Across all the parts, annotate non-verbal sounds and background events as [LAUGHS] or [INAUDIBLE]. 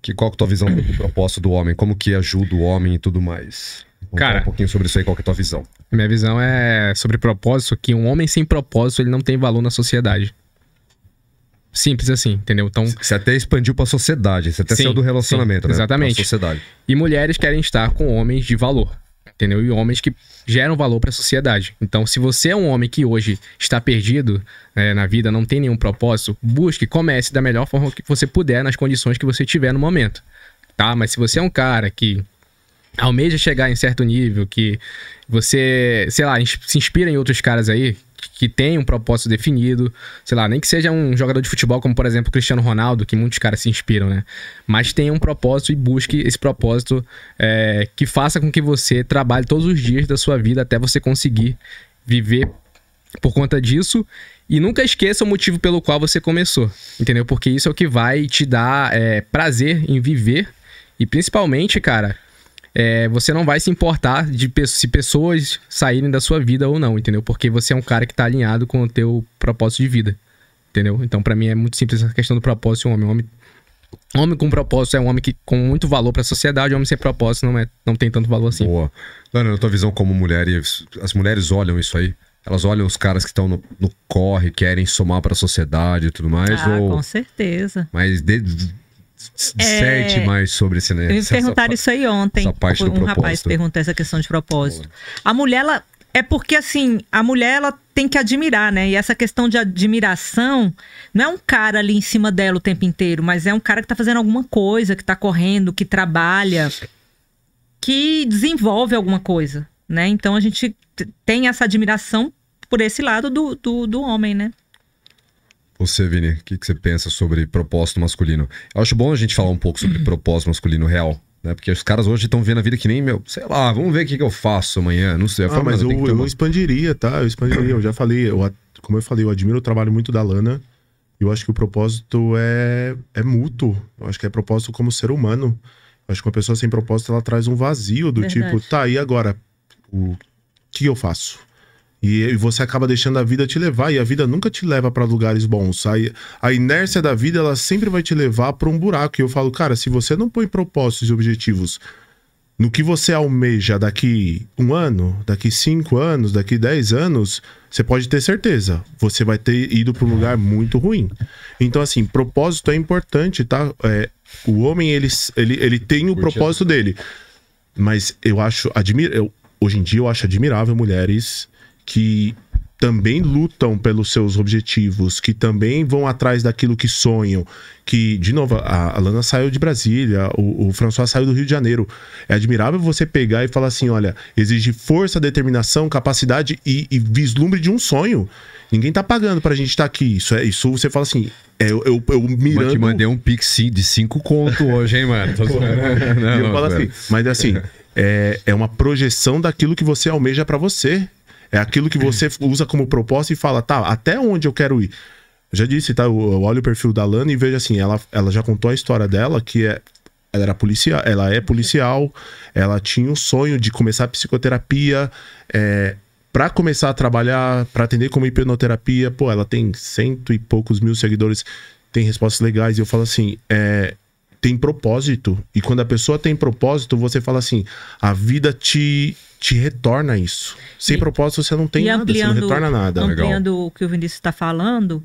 Que, qual que é a tua visão do propósito do homem? Como que ajuda o homem e tudo mais? Vamos Cara, um pouquinho sobre isso aí, qual que é a tua visão? Minha visão é sobre propósito, que um homem sem propósito, ele não tem valor na sociedade. Simples assim, entendeu? Então, você até expandiu para a sociedade, você até sim, saiu do relacionamento, sim, né? Exatamente. sociedade. E mulheres querem estar com homens de valor entendeu? E homens que geram valor para a sociedade. Então, se você é um homem que hoje está perdido né, na vida, não tem nenhum propósito, busque, comece da melhor forma que você puder, nas condições que você tiver no momento, tá? Mas se você é um cara que almeja chegar em certo nível, que você, sei lá, se inspira em outros caras aí, que tem um propósito definido, sei lá, nem que seja um jogador de futebol como, por exemplo, Cristiano Ronaldo, que muitos caras se inspiram, né? Mas tenha um propósito e busque esse propósito é, que faça com que você trabalhe todos os dias da sua vida até você conseguir viver por conta disso e nunca esqueça o motivo pelo qual você começou, entendeu? Porque isso é o que vai te dar é, prazer em viver e principalmente, cara, é, você não vai se importar de pe se pessoas saírem da sua vida ou não, entendeu? Porque você é um cara que tá alinhado com o teu propósito de vida, entendeu? Então, para mim é muito simples essa questão do propósito homem. homem. Homem com propósito é um homem que com muito valor para a sociedade, homem sem propósito não, é, não tem tanto valor assim. Boa. Lana, na tua visão como mulher, as mulheres olham isso aí? Elas olham os caras que estão no, no corre, querem somar para a sociedade e tudo mais? Ah, ou... com certeza. Mas de disserte é, mais sobre esse, né? Eles é perguntaram essa, isso aí ontem. Essa parte um do rapaz perguntou essa questão de propósito. A mulher, ela. É porque, assim, a mulher, ela tem que admirar, né? E essa questão de admiração não é um cara ali em cima dela o tempo inteiro, mas é um cara que tá fazendo alguma coisa, que tá correndo, que trabalha, que desenvolve alguma coisa, né? Então a gente tem essa admiração por esse lado do, do, do homem, né? Você, Vini, o que, que, você pensa sobre propósito masculino? Eu acho bom a gente falar um pouco sobre propósito masculino real, né? Porque os caras hoje estão vendo a vida que nem meu, sei lá, vamos ver o que, que eu faço amanhã, não sei. ah, falo, mas eu, eu, eu expandiria, tá? Eu expandiria, eu já falei, eu, como eu falei, eu admiro o trabalho muito da Lana. Eu acho que o propósito é, é mútuo. Eu acho que é propósito como ser humano. Eu acho que uma pessoa sem propósito ela traz um vazio do tipo, Verdade. tipo, tá, e agora? O que eu faço? E você acaba deixando a vida te levar, e a vida nunca te leva para lugares bons. A, a inércia da vida, ela sempre vai te levar para um buraco. E eu falo, cara, se você não põe propósitos e objetivos no que você almeja daqui um ano, daqui cinco anos, daqui dez anos, você pode ter certeza, você vai ter ido para um lugar muito ruim. Então, assim, propósito é importante, tá? É, o homem, ele, ele, ele tem o propósito dele. Mas eu acho, admira, eu, hoje em dia eu acho admirável mulheres que também lutam pelos seus objetivos, que também vão atrás daquilo que sonham. Que, de novo, a Alana saiu de Brasília, o, o François saiu do Rio de Janeiro. É admirável você pegar e falar assim: olha, exige força, determinação, capacidade e, e vislumbre de um sonho. Ninguém tá pagando pra gente estar tá aqui. Isso, é, isso você fala assim, é, eu, eu, eu mirando... Eu te mandei um pix de cinco conto hoje, hein, mano? Tô... [LAUGHS] não, não, eu falo assim, mas assim, é, é uma projeção daquilo que você almeja para você. É aquilo que você [CLEARS THROAT] usa como proposta e fala, tá, até onde eu quero ir? já disse, tá? Eu, olho o perfil da Lana e vejo assim, ela, ela já contou a história dela, que é. Ela era policial, ela é policial, ela tinha o um sonho de começar a psicoterapia, é, para começar a trabalhar, para atender como hipnoterapia, pô, ela tem cento e poucos mil seguidores, tem respostas legais, e eu falo assim, é, tem propósito. E quando a pessoa tem propósito, você fala assim: a vida te, te retorna isso. Sem e, propósito, você não tem nada, você não retorna nada. Ampliando Legal. o que o Vinícius está falando,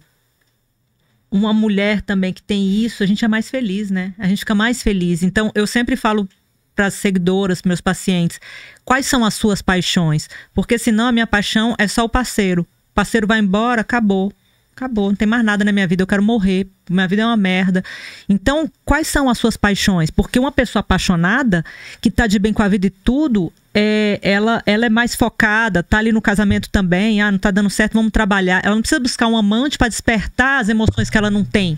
uma mulher também que tem isso, a gente é mais feliz, né? A gente fica mais feliz. Então, eu sempre falo para as seguidoras, para meus pacientes, quais são as suas paixões? Porque senão a minha paixão é só o parceiro. O parceiro vai embora, acabou acabou, não tem mais nada na minha vida, eu quero morrer, minha vida é uma merda. Então, quais são as suas paixões? Porque uma pessoa apaixonada, que tá de bem com a vida e tudo, é, ela, ela é mais focada, tá ali no casamento também, ah, não tá dando certo, vamos trabalhar. Ela não precisa buscar um amante para despertar as emoções que ela não tem.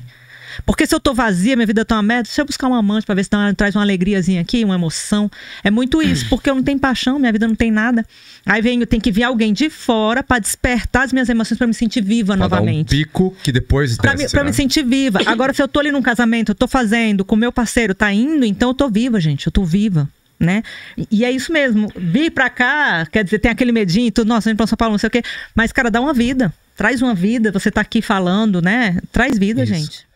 Porque se eu tô vazia, minha vida tá uma merda, se eu buscar um amante para ver se traz uma alegriazinha aqui, uma emoção. É muito isso, [CLEARS THROAT] porque eu não tenho paixão, minha vida não tem nada. Aí vem, eu tenho que vir alguém de fora para despertar as minhas emoções para me sentir viva pra novamente. Dar um pico que depois para me, pra né? me sentir viva. [CLEARS THROAT] Agora se eu tô ali num casamento, eu tô fazendo, com meu parceiro tá indo, então eu tô viva, gente, eu tô viva né? E é isso mesmo. Vir para cá, quer dizer, tem aquele medinho, tudo, nossa, vem pra São Paulo, não sei o quê. Mas, cara, dá uma vida. Traz uma vida, você tá aqui falando, né? Traz vida, isso. gente.